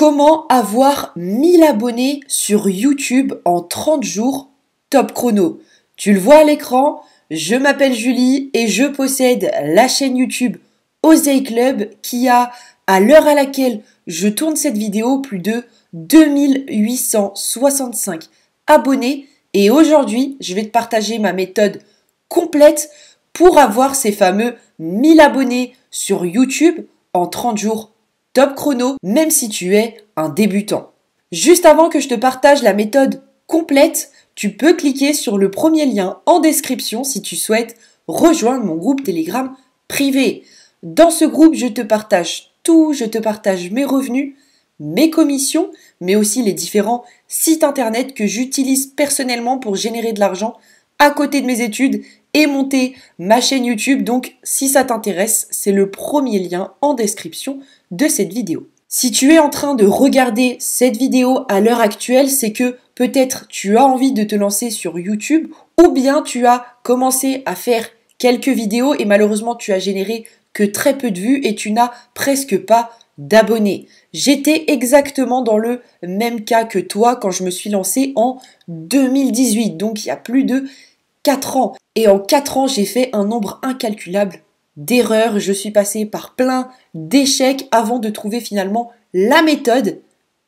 Comment avoir 1000 abonnés sur YouTube en 30 jours Top chrono. Tu le vois à l'écran, je m'appelle Julie et je possède la chaîne YouTube Osei Club qui a, à l'heure à laquelle je tourne cette vidéo, plus de 2865 abonnés. Et aujourd'hui, je vais te partager ma méthode complète pour avoir ces fameux 1000 abonnés sur YouTube en 30 jours top chrono, même si tu es un débutant. Juste avant que je te partage la méthode complète, tu peux cliquer sur le premier lien en description si tu souhaites rejoindre mon groupe Telegram privé. Dans ce groupe, je te partage tout, je te partage mes revenus, mes commissions, mais aussi les différents sites internet que j'utilise personnellement pour générer de l'argent à côté de mes études et monter ma chaîne YouTube. Donc si ça t'intéresse, c'est le premier lien en description de cette vidéo. Si tu es en train de regarder cette vidéo à l'heure actuelle, c'est que peut-être tu as envie de te lancer sur YouTube ou bien tu as commencé à faire quelques vidéos et malheureusement tu as généré que très peu de vues et tu n'as presque pas d'abonnés. J'étais exactement dans le même cas que toi quand je me suis lancé en 2018, donc il y a plus de 4 ans. Et en 4 ans, j'ai fait un nombre incalculable d'erreurs, je suis passé par plein d'échecs avant de trouver finalement la méthode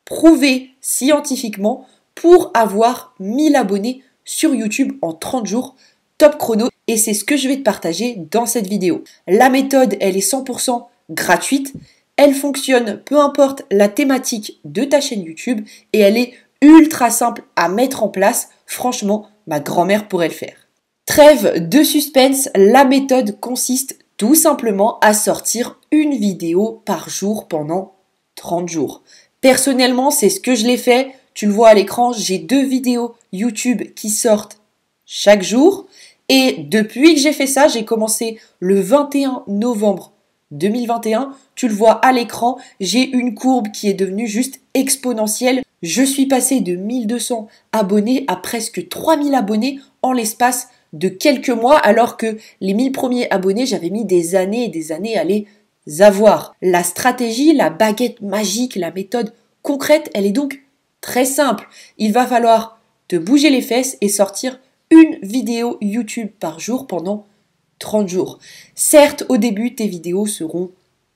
prouvée scientifiquement pour avoir 1000 abonnés sur YouTube en 30 jours, top chrono, et c'est ce que je vais te partager dans cette vidéo. La méthode, elle est 100% gratuite, elle fonctionne peu importe la thématique de ta chaîne YouTube, et elle est ultra simple à mettre en place, franchement, ma grand-mère pourrait le faire. Trêve de suspense, la méthode consiste tout simplement à sortir une vidéo par jour pendant 30 jours. Personnellement, c'est ce que je l'ai fait. Tu le vois à l'écran, j'ai deux vidéos YouTube qui sortent chaque jour. Et depuis que j'ai fait ça, j'ai commencé le 21 novembre 2021. Tu le vois à l'écran, j'ai une courbe qui est devenue juste exponentielle. Je suis passé de 1200 abonnés à presque 3000 abonnés en l'espace de quelques mois, alors que les 1000 premiers abonnés, j'avais mis des années et des années à les avoir. La stratégie, la baguette magique, la méthode concrète, elle est donc très simple. Il va falloir te bouger les fesses et sortir une vidéo YouTube par jour pendant 30 jours. Certes, au début, tes vidéos seront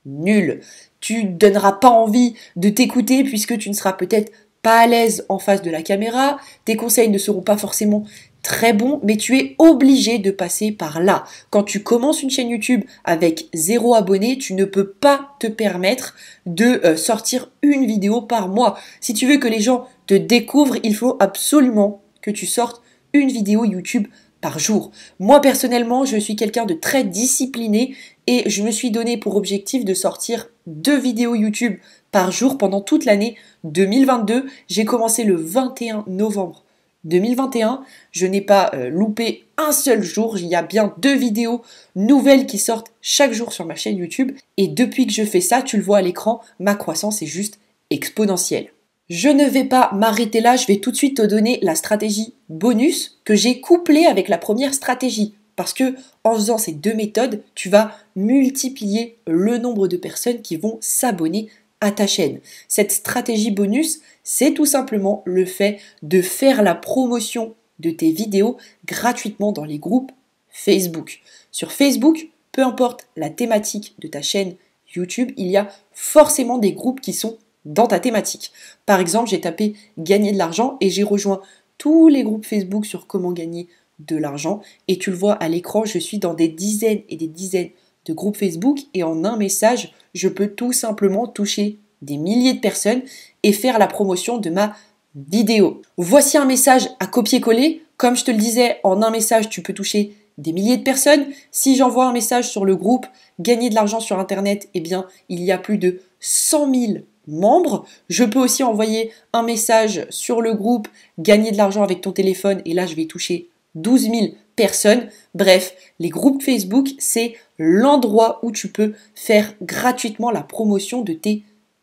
nulles. Tu ne donneras pas envie de t'écouter puisque tu ne seras peut-être pas à l'aise en face de la caméra, tes conseils ne seront pas forcément très bon, mais tu es obligé de passer par là. Quand tu commences une chaîne YouTube avec zéro abonné, tu ne peux pas te permettre de euh, sortir une vidéo par mois. Si tu veux que les gens te découvrent, il faut absolument que tu sortes une vidéo YouTube par jour. Moi personnellement, je suis quelqu'un de très discipliné et je me suis donné pour objectif de sortir deux vidéos YouTube par jour pendant toute l'année 2022. J'ai commencé le 21 novembre 2021. Je n'ai pas euh, loupé un seul jour. Il y a bien deux vidéos nouvelles qui sortent chaque jour sur ma chaîne YouTube. Et depuis que je fais ça, tu le vois à l'écran, ma croissance est juste exponentielle. Je ne vais pas m'arrêter là, je vais tout de suite te donner la stratégie bonus que j'ai couplée avec la première stratégie. Parce que en faisant ces deux méthodes, tu vas multiplier le nombre de personnes qui vont s'abonner à ta chaîne. Cette stratégie bonus, c'est tout simplement le fait de faire la promotion de tes vidéos gratuitement dans les groupes Facebook. Sur Facebook, peu importe la thématique de ta chaîne YouTube, il y a forcément des groupes qui sont dans ta thématique. Par exemple, j'ai tapé gagner de l'argent et j'ai rejoint tous les groupes Facebook sur comment gagner de l'argent. Et tu le vois à l'écran, je suis dans des dizaines et des dizaines de groupe Facebook et en un message, je peux tout simplement toucher des milliers de personnes et faire la promotion de ma vidéo. Voici un message à copier-coller. Comme je te le disais, en un message, tu peux toucher des milliers de personnes. Si j'envoie un message sur le groupe Gagner de l'argent sur Internet, eh bien, il y a plus de 100 000 membres. Je peux aussi envoyer un message sur le groupe Gagner de l'argent avec ton téléphone et là, je vais toucher 12 000 personnes. Bref, les groupes Facebook, c'est l'endroit où tu peux faire gratuitement la promotion de tes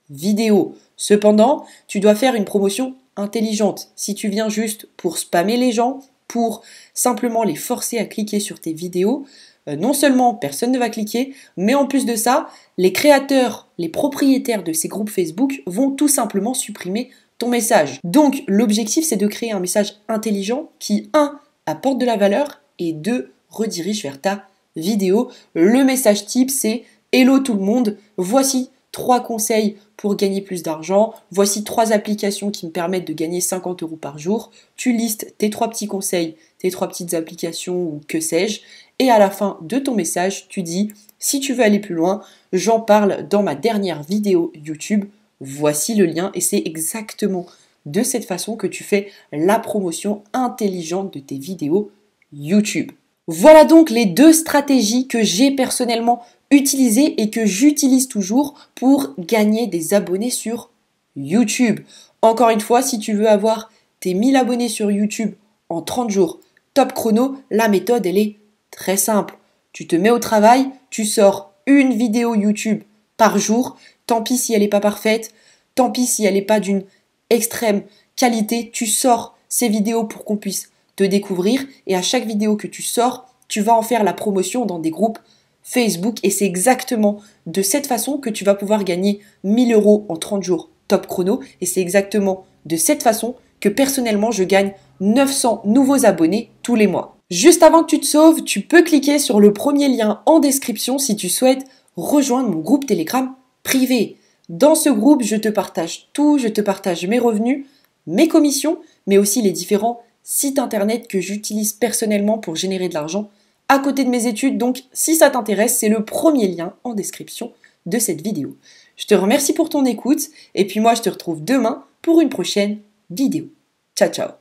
vidéos. Cependant, tu dois faire une promotion intelligente. Si tu viens juste pour spammer les gens, pour simplement les forcer à cliquer sur tes vidéos, euh, non seulement personne ne va cliquer, mais en plus de ça, les créateurs, les propriétaires de ces groupes Facebook vont tout simplement supprimer ton message. Donc l'objectif c'est de créer un message intelligent qui un, apporte de la valeur et 2 redirige vers ta vidéo. Le message type, c'est Hello tout le monde, voici trois conseils pour gagner plus d'argent, voici trois applications qui me permettent de gagner 50 euros par jour. Tu listes tes trois petits conseils, tes trois petites applications ou que sais-je, et à la fin de ton message, tu dis si tu veux aller plus loin, j'en parle dans ma dernière vidéo YouTube. Voici le lien et c'est exactement de cette façon que tu fais la promotion intelligente de tes vidéos YouTube. Voilà donc les deux stratégies que j'ai personnellement utilisées et que j'utilise toujours pour gagner des abonnés sur YouTube. Encore une fois, si tu veux avoir tes 1000 abonnés sur YouTube en 30 jours, top chrono, la méthode, elle est très simple. Tu te mets au travail, tu sors une vidéo YouTube par jour, tant pis si elle n'est pas parfaite, tant pis si elle n'est pas d'une extrême qualité, tu sors ces vidéos pour qu'on puisse te découvrir et à chaque vidéo que tu sors, tu vas en faire la promotion dans des groupes Facebook et c'est exactement de cette façon que tu vas pouvoir gagner 1000 euros en 30 jours top chrono et c'est exactement de cette façon que personnellement je gagne 900 nouveaux abonnés tous les mois. Juste avant que tu te sauves, tu peux cliquer sur le premier lien en description si tu souhaites rejoindre mon groupe Telegram privé. Dans ce groupe, je te partage tout, je te partage mes revenus, mes commissions, mais aussi les différents site internet que j'utilise personnellement pour générer de l'argent à côté de mes études. Donc si ça t'intéresse, c'est le premier lien en description de cette vidéo. Je te remercie pour ton écoute et puis moi je te retrouve demain pour une prochaine vidéo. Ciao ciao